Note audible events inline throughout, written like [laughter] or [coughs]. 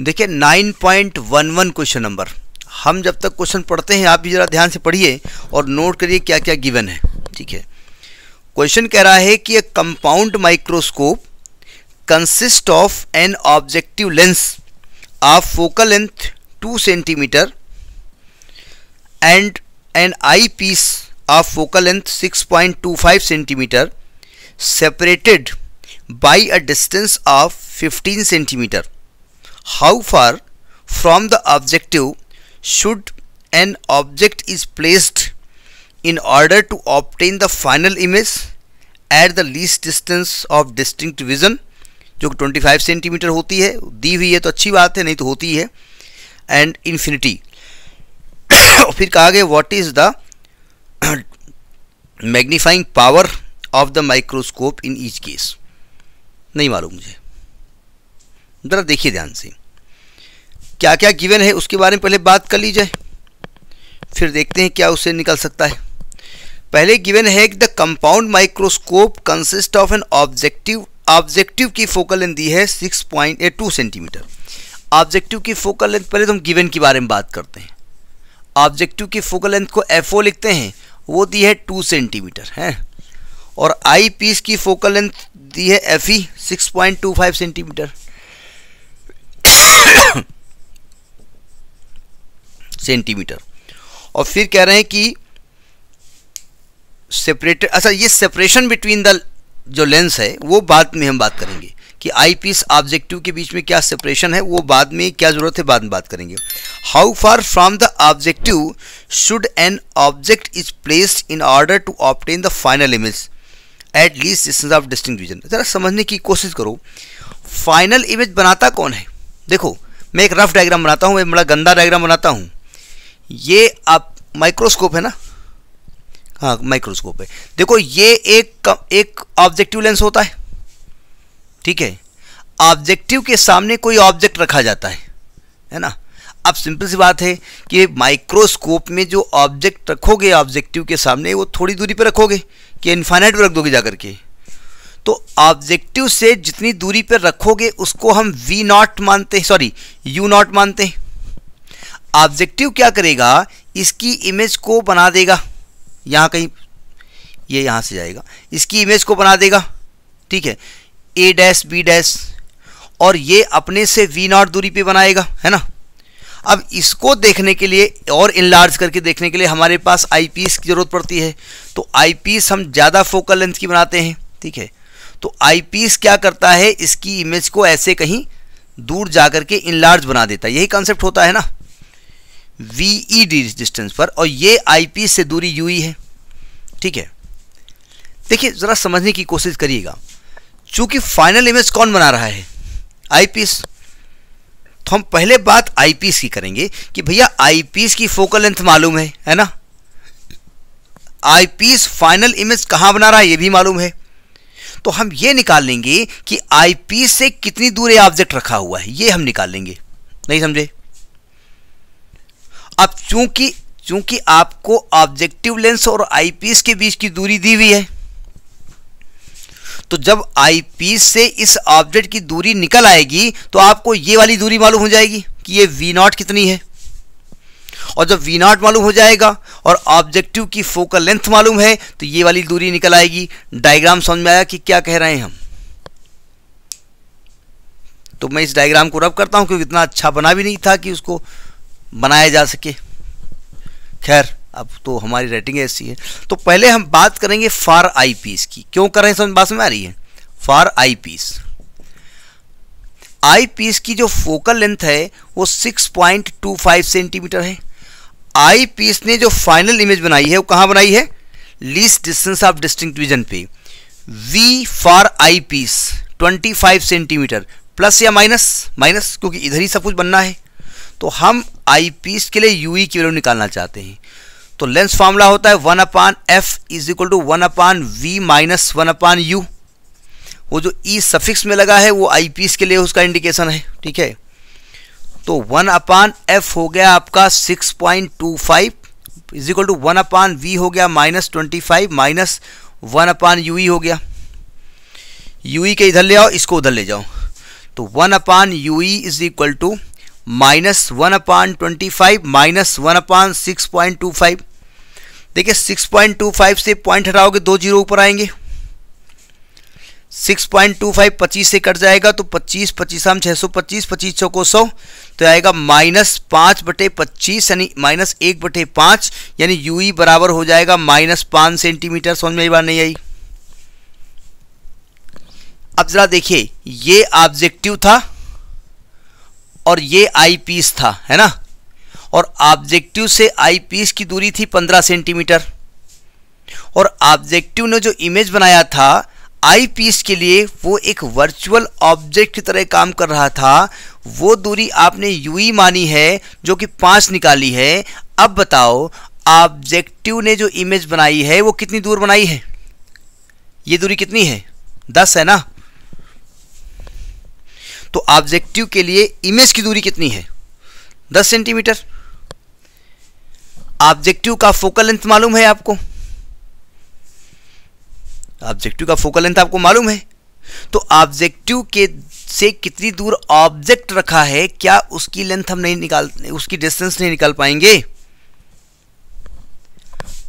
देखिए 9.11 question number हम जब तक क्वेश्चन पढ़ते हैं आप भी ज़रा ध्यान से पढ़िए और नोट करिए क्या क्या गिवन है ठीक है क्वेश्चन कह रहा है कि a compound microscope consist of an objective lens of focal length two centimetre and an eyepiece of focal length 6.25 centimetre separated by a distance of 15 centimetre how far from the objective should an object is placed in order to obtain the final image at the least distance of distinct vision जो 25 centimetre होती है दी हुई है तो अच्छी बात है नहीं तो होती है एंड इन्फिनिटी फिर कहा गया what is the magnifying power of the microscope in each case नहीं मालूम मुझे ज़रा देखिए ध्यान से क्या क्या गिवन है उसके बारे में पहले बात कर ली जाए फिर देखते हैं क्या उसे निकल सकता है पहले गिवन है कि the compound microscope consist of an objective objective की फोकल लेंथ दी है six point eight two centimetre objective की फोकल लेंथ पहले तो हम गिवन के बारे में बात करते हैं ऑब्जेक्टिव की फोकल लेंथ को एफ लिखते हैं वो दी है टू सेंटीमीटर है और आई पीस की फोकल लेंथ दी है F E six point two five centimetre centimetre और फिर कह रहे हैं कि सेपरेटर अच्छा ये सेपरेशन बिटवीन द जो लेंस है वो बाद में हम बात करेंगे कि आई पीस ऑब्जेक्टिव के बीच में क्या सेपरेशन है वो बाद में क्या ज़रूरत है बाद में बात करेंगे how far from the objective should an object is placed in order to obtain the final image at least distance of distinct vision ज़रा समझने की कोशिश करो फाइनल इमेज बनाता कौन है देखो मैं एक रफ डायग्राम बनाता हूँ मैं बड़ा गंदा डायग्राम बनाता हूँ ये आप माइक्रोस्कोप है ना हाँ माइक्रोस्कोप है देखो ये एक एक ऑब्जेक्टिव लेंस होता है ठीक है ऑब्जेक्टिव के सामने कोई ऑब्जेक्ट रखा जाता है है ना अब सिंपल सी बात है कि माइक्रोस्कोप में जो ऑब्जेक्ट रखोगे ऑब्जेक्टिव के सामने वो थोड़ी दूरी पर रखोगे कि इन्फाइनाइट पर रख दोगे जा के तो ऑब्जेक्टिव से जितनी दूरी पर रखोगे उसको हम वी नॉट मानते हैं सॉरी यू नॉट मानते हैं ऑब्जेक्टिव क्या करेगा इसकी इमेज को बना देगा यहाँ कहीं ये यहाँ से जाएगा इसकी इमेज को बना देगा ठीक है ए डैश बी डैश और ये अपने से वी नॉट दूरी पे बनाएगा है ना अब इसको देखने के लिए और इनलार्ज करके देखने के लिए हमारे पास आई पीस की ज़रूरत पड़ती है तो आई पीस हम ज़्यादा फोकल लेंथ की बनाते हैं ठीक है तो आई पीस क्या करता है इसकी इमेज को ऐसे कहीं दूर जा करके इनलार्ज बना देता है यही कॉन्सेप्ट होता है ना वी ई डी डिस्टेंस पर और ये आई पी से दूरी यू ई e है ठीक है देखिए ज़रा समझने की कोशिश करिएगा चूंकि फाइनल इमेज कौन बना रहा है आई एस तो हम पहले बात आई एस की करेंगे कि भैया आई एस की फोकल लेंथ मालूम है है ना आई फाइनल इमेज कहाँ बना रहा है ये भी मालूम है तो हम ये निकाल लेंगे कि आई एस से कितनी दूर ये ऑब्जेक्ट रखा हुआ है ये हम निकाल लेंगे नहीं समझे अब चूंकि चूंकि आपको ऑब्जेक्टिव लेंस और आईपीस के बीच की दूरी दी हुई है तो जब आईपीस से इस ऑब्जेक्ट की दूरी निकल आएगी तो आपको ये वाली दूरी मालूम हो जाएगी कि ये वी नॉट कितनी है और जब वी नॉट मालूम हो जाएगा और ऑब्जेक्टिव की फोकल लेंथ मालूम है तो ये वाली दूरी निकल आएगी डायग्राम समझ में आया कि क्या कह रहे हैं हम तो मैं इस डायग्राम को रब करता हूं क्योंकि इतना अच्छा बना भी नहीं था कि उसको बनाया जा सके खैर अब तो हमारी रेटिंग ऐसी है तो पहले हम बात करेंगे फार आई पीस की क्यों कर रहे हैं समझ बात में आ रही है फार आई पीस आई पीस की जो फोकल लेंथ है वो 6.25 सेंटीमीटर है आई पीस ने जो फाइनल इमेज बनाई है वो कहाँ बनाई है least distance of distinct vision पे v for eyepiece 25 centimetre plus या माइनस माइनस क्योंकि इधर ही सब कुछ बनना है तो हम आई पीस के लिए यू ई e की वैल्यू निकालना चाहते हैं तो लेंस फार्मूला होता है one upon f is equal to one upon v minus one upon u वो जो ई e सफिक्स में लगा है वो आई पीस के लिए उसका इंडिकेशन है ठीक है तो वन अपान एफ हो गया आपका six point two five is equal to one upon v हो गया minus twenty five minus one upon u हो गया यू e के इधर ले आओ इसको उधर ले जाओ तो one upon u is equal to minus one upon twenty five minus one upon six point two five देखिए सिक्स पॉइंट टू फाइव से पॉइंट हटाओगे दो जीरो ऊपर आएंगे सिक्स पॉइंट टू फाइव पच्चीस से कट जाएगा तो पच्चीस पच्चीस हम छः सौ पच्चीस पच्चीस सौ को सौ तो आएगा माइनस पाँच बटे पच्चीस यानी माइनस एक बटे पाँच यानी यू ई बराबर हो जाएगा माइनस पाँच सेंटीमीटर समझ में बात नहीं आई अब ज़रा देखिए ये ऑब्जेक्टिव था और ये आई पीस था है ना और ऑब्जेक्टिव से आई पीस की दूरी थी 15 सेंटीमीटर और ऑब्जेक्टिव ने जो इमेज बनाया था आई पीस के लिए वो एक वर्चुअल ऑब्जेक्ट की तरह काम कर रहा था वो दूरी आपने यू ही e मानी है जो कि पाँच निकाली है अब बताओ ऑब्जेक्टिव ने जो इमेज बनाई है वो कितनी दूर बनाई है ये दूरी कितनी है दस है ना तो ऑब्जेक्टिव के लिए इमेज की दूरी कितनी है 10 सेंटीमीटर ऑब्जेक्टिव का फोकल लेंथ मालूम है आपको ऑब्जेक्टिव का फोकल लेंथ आपको मालूम है तो ऑब्जेक्टिव के से कितनी दूर ऑब्जेक्ट रखा है क्या उसकी लेंथ हम नहीं निकाल उसकी डिस्टेंस नहीं निकाल पाएंगे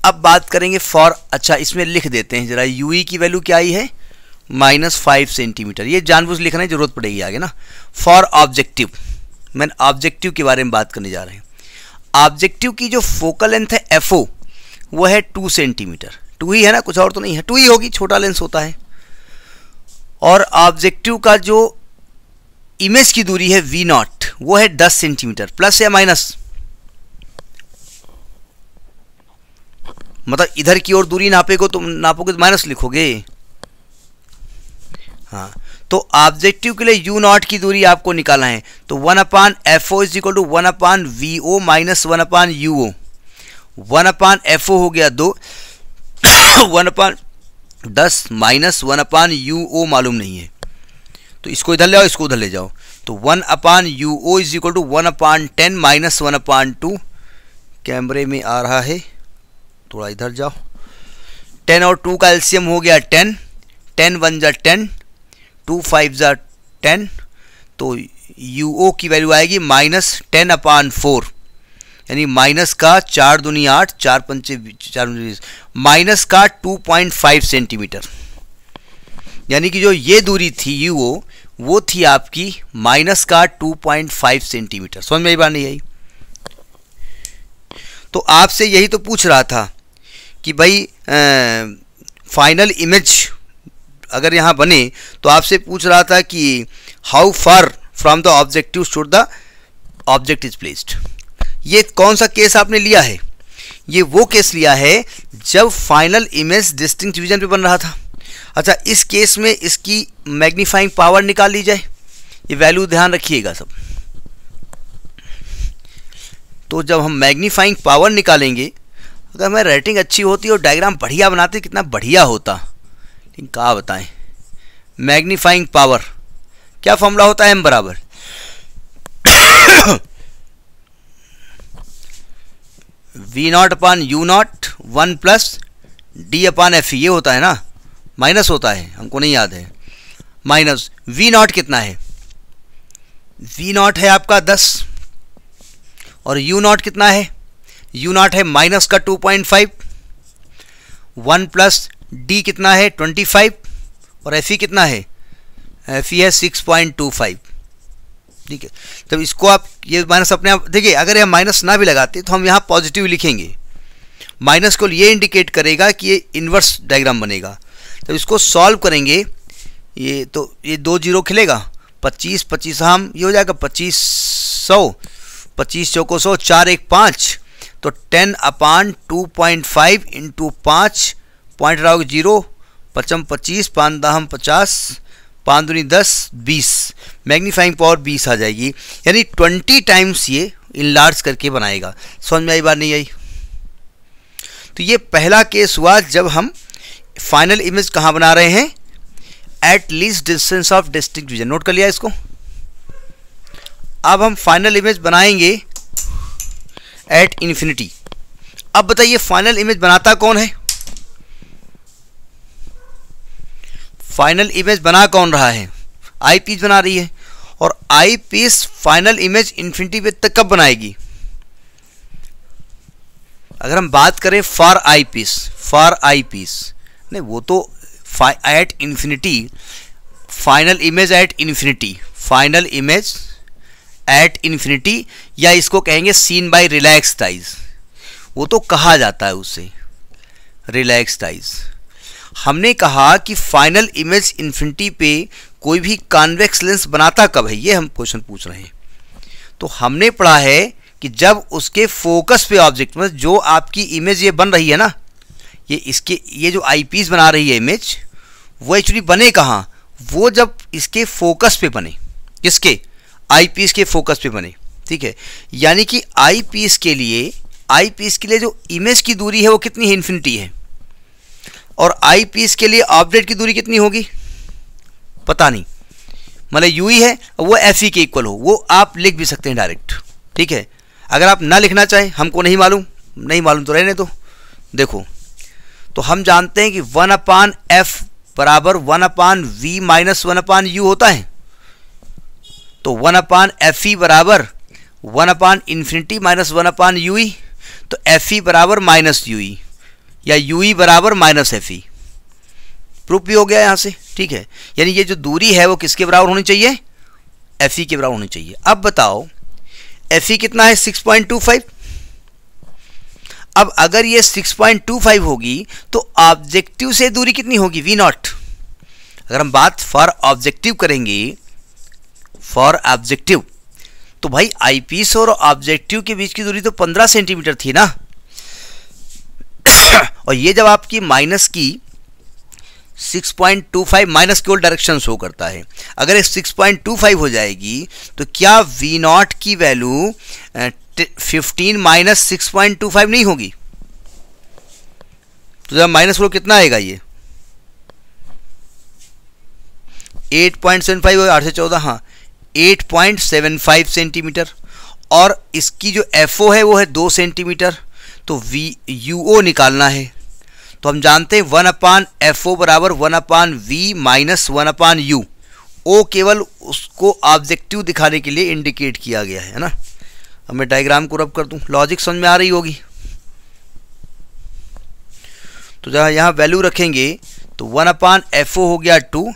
अब बात करेंगे फॉर अच्छा इसमें लिख देते हैं जरा यूई e की वैल्यू क्या आई है माइनस फाइव सेंटीमीटर ये जानबूझ लिखने की जरूरत पड़ेगी आगे ना फॉर ऑब्जेक्टिव मैं ऑब्जेक्टिव के बारे में बात करने जा रहे हैं ऑब्जेक्टिव की जो फोकल लेंथ है एफ ओ वह है टू सेंटीमीटर टू ही है ना कुछ और तो नहीं है टू ही होगी छोटा लेंस होता है और ऑब्जेक्टिव का जो इमेज की दूरी है वी नॉट वो है दस सेंटीमीटर प्लस या माइनस मतलब इधर की ओर दूरी नापेगो तो नापोगे तो माइनस लिखोगे हाँ तो ऑब्जेक्टिव के लिए यू नॉट की दूरी आपको निकालना है तो one upon F O is equal to one upon we O minus one upon U O one upon F O हो गया दो वन [coughs] अपान दस minus one upon U O मालूम नहीं है तो इसको इधर ले आओ इसको उधर ले जाओ तो one upon U O is equal to one upon ten minus one upon two कैमरे में आ रहा है थोड़ा इधर जाओ टेन और टू का एल्सियम हो गया टेन टेन वन जा टेन टू फाइव ज़ार टेन तो यू ओ की वैल्यू आएगी माइनस टेन अपान फोर यानी माइनस का चार दुनिया आठ चार पंचे चार माइनस का टू पॉइंट फाइव सेंटीमीटर यानी कि जो ये दूरी थी यू ओ वो थी आपकी माइनस का टू पॉइंट फाइव सेंटीमीटर समझ में बात नहीं आई तो आपसे यही तो पूछ रहा था कि भाई फाइनल इमेज अगर यहाँ बने तो आपसे पूछ रहा था कि how far from the objective should the object is placed ये कौन सा केस आपने लिया है ये वो केस लिया है जब फाइनल इमेज डिस्टिंग डिविजन पे बन रहा था अच्छा इस केस में इसकी मैग्नीफाइंग पावर निकाल ली जाए ये वैल्यू ध्यान रखिएगा सब तो जब हम मैग्नीफाइंग पावर निकालेंगे अगर मैं राइटिंग अच्छी होती और डायग्राम बढ़िया बनाते कितना बढ़िया होता लेकिन कहा बताएं मैग्नीफाइंग पावर क्या फॉर्मूला होता है एम बराबर v not upon u not one plus D upon F ये होता है ना माइनस होता है हमको नहीं याद है माइनस वी नॉट कितना है वी नॉट है आपका दस और यू नॉट कितना है यू नॉट है माइनस का two point five one plus D कितना है 25 और एफ e कितना है एफ e है 6.25 ठीक है तब इसको आप ये माइनस अपने आप देखिए अगर यह माइनस ना भी लगाते तो हम यहाँ पॉजिटिव लिखेंगे माइनस को ये इंडिकेट करेगा कि ये इन्वर्स डायग्राम बनेगा तब इसको सॉल्व करेंगे ये तो ये दो जीरो खिलेगा पच्चीस पच्चीस हम ये हो जाएगा पच्चीस सौ पच्चीस चौको सौ चार एक पाँच तो ten upon two point five into पाँच पॉइंट रहा होगा जीरो पचम पच्चीस पान दाहम पचास पान दुनी दस बीस मैग्नीफाइंग पावर बीस आ जाएगी यानी ट्वेंटी टाइम्स ये इनलार्ज करके बनाएगा समझ में आई बात नहीं आई तो ये पहला केस हुआ जब हम फाइनल इमेज कहाँ बना रहे हैं at least distance of distinct vision note कर लिया इसको अब हम फाइनल इमेज बनाएंगे एट इन्फिनिटी अब बताइए फाइनल इमेज बनाता कौन है फाइनल इमेज बना कौन रहा है आई पीस बना रही है और eyepiece final image infinity पे तक कब बनाएगी अगर हम बात करें for eyepiece for eyepiece नहीं वो तो at infinity final image at infinity final image at infinity या इसको कहेंगे सीन बाय रिलैक्स टाइज वो तो कहा जाता है उसे रिलैक्स टाइज हमने कहा कि फाइनल इमेज इन्फिनिटी पे कोई भी कॉन्वेक्स लेंस बनाता कब है ये हम क्वेश्चन पूछ रहे हैं तो हमने पढ़ा है कि जब उसके फोकस पे ऑब्जेक्ट में मतलब जो आपकी इमेज ये बन रही है ना ये इसके ये जो आईपीस बना रही है इमेज वो एक्चुअली बने कहाँ वो जब इसके फोकस पे बने किसके आईपीस के फोकस पे बने ठीक है यानी कि आईपीस के लिए आईपीस के लिए जो इमेज की दूरी है वो कितनी है इन्फिनिटी है और आई पीस के लिए ऑब्जेक्ट की दूरी कितनी होगी पता नहीं मतलब यू ही e है वो एफ e के इक्वल हो वो आप लिख भी सकते हैं डायरेक्ट ठीक है अगर आप ना लिखना चाहें हमको नहीं मालूम नहीं मालूम तो रहने तो देखो तो हम जानते हैं कि वन अपान एफ बराबर one upon v minus one upon u होता है तो वन अपान एफ ई बराबर one upon infinity minus one upon U E तो एफ ई e बराबर माइनस यू ई या यू ई e बराबर माइनस एफ ई प्रूफ भी हो गया यहाँ से ठीक है यानी ये जो दूरी है वो किसके बराबर होनी चाहिए एफ ई e के बराबर होनी चाहिए अब बताओ एफ ई e कितना है सिक्स पॉइंट टू फाइव अब अगर ये 6.25 होगी तो ऑब्जेक्टिव से दूरी कितनी होगी वी नॉट अगर हम बात फॉर ऑब्जेक्टिव करेंगे फॉर ऑब्जेक्टिव तो भाई आईपीस और ऑब्जेक्टिव के बीच की दूरी तो 15 सेंटीमीटर थी ना और ये जब आपकी माइनस की 6.25 माइनस की ओर डायरेक्शन शो करता है अगर टू 6.25 हो जाएगी तो क्या वी नॉट की वैल्यू 15 माइनस सिक्स नहीं होगी तो जब माइनस वो कितना आएगा ये 8.75 पॉइंट सेवन फाइव आठ से चौदह हाँ फाइव सेंटीमीटर और इसकी जो एफ है वो है दो सेंटीमीटर तो वी यू ओ निकालना है तो हम जानते हैं वन अपान एफ ओ बराबर one upon v minus one upon U O केवल उसको ऑब्जेक्टिव दिखाने के लिए इंडिकेट किया गया है ना अब मैं डायग्राम को रब कर दूँ लॉजिक समझ में आ रही होगी तो जहाँ यहाँ वैल्यू रखेंगे तो वन अपान एफ ओ हो गया two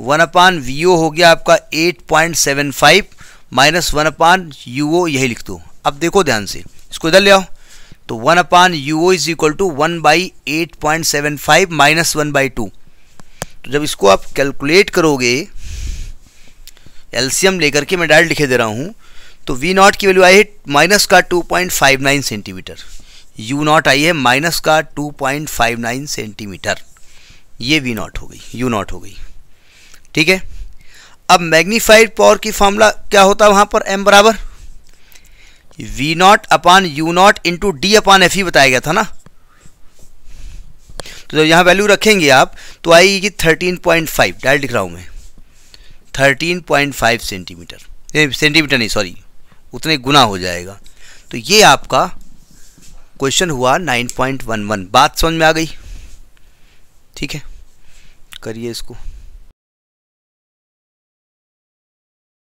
one upon we o हो गया आपका eight point seven five minus one upon U O यही लिख दो अब देखो ध्यान से इसको इधर ले आओ तो one upon U O is equal to one by eight point seven five minus one by two तो जब इसको आप कैलकुलेट करोगे एल्सियम लेकर के मैं डायरेक्ट लिखे दे रहा हूँ तो वी नॉट की वैल्यू आई है माइनस का two point five nine centimetre u not आई है माइनस का two point five nine centimetre ये वी नॉट हो गई यू नॉट हो गई ठीक है अब मैग्नीफाइड पावर की फॉर्मूला क्या होता है वहाँ पर एम बराबर v not upon u not into D upon F ही बताया गया था ना तो जब यहाँ वैल्यू रखेंगे आप तो आएगी थर्टीन पॉइंट फाइव डायरेक्ट लिख रहा हूँ मैं thirteen point five centimetre centimetre नहीं सॉरी उतने गुना हो जाएगा तो ये आपका क्वेश्चन हुआ नाइन पॉइंट वन वन बात समझ में आ गई ठीक है करिए इसको